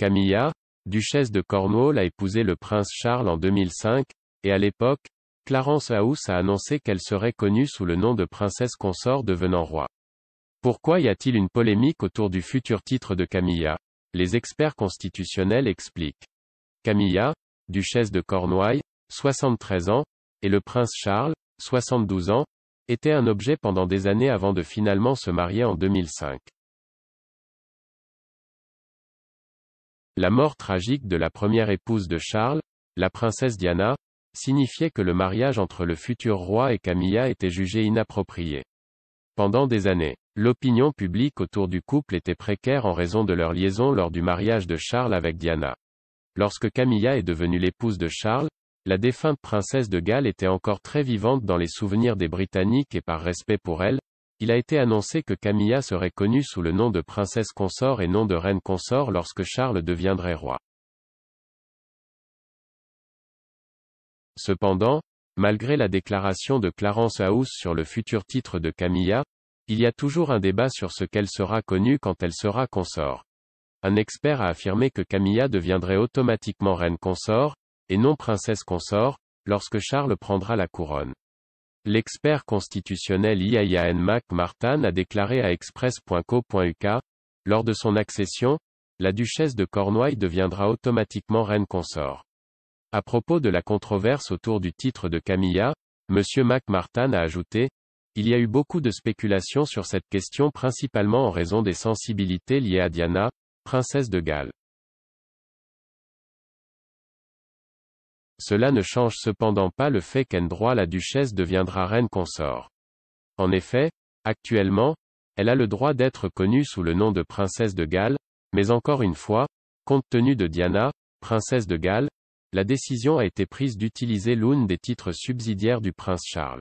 Camilla, duchesse de Cornwall a épousé le prince Charles en 2005, et à l'époque, Clarence House a annoncé qu'elle serait connue sous le nom de princesse consort devenant roi. Pourquoi y a-t-il une polémique autour du futur titre de Camilla Les experts constitutionnels expliquent. Camilla, duchesse de Cornouailles, 73 ans, et le prince Charles, 72 ans, étaient un objet pendant des années avant de finalement se marier en 2005. La mort tragique de la première épouse de Charles, la princesse Diana, signifiait que le mariage entre le futur roi et Camilla était jugé inapproprié. Pendant des années, l'opinion publique autour du couple était précaire en raison de leur liaison lors du mariage de Charles avec Diana. Lorsque Camilla est devenue l'épouse de Charles, la défunte princesse de Galles était encore très vivante dans les souvenirs des Britanniques et par respect pour elle, il a été annoncé que Camilla serait connue sous le nom de princesse consort et non de reine consort lorsque Charles deviendrait roi. Cependant, malgré la déclaration de Clarence House sur le futur titre de Camilla, il y a toujours un débat sur ce qu'elle sera connue quand elle sera consort. Un expert a affirmé que Camilla deviendrait automatiquement reine consort, et non princesse consort, lorsque Charles prendra la couronne. L'expert constitutionnel IAIAN Mac Martin a déclaré à express.co.uk, lors de son accession, la duchesse de Cornouailles deviendra automatiquement reine consort. À propos de la controverse autour du titre de Camilla, M. Mac Martin a ajouté, il y a eu beaucoup de spéculations sur cette question principalement en raison des sensibilités liées à Diana, princesse de Galles. Cela ne change cependant pas le fait droit la duchesse deviendra reine consort. En effet, actuellement, elle a le droit d'être connue sous le nom de princesse de Galles, mais encore une fois, compte tenu de Diana, princesse de Galles, la décision a été prise d'utiliser l'une des titres subsidiaires du prince Charles.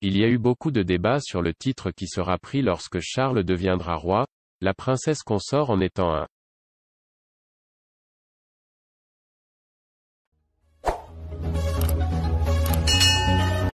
Il y a eu beaucoup de débats sur le titre qui sera pris lorsque Charles deviendra roi, la princesse consort en étant un.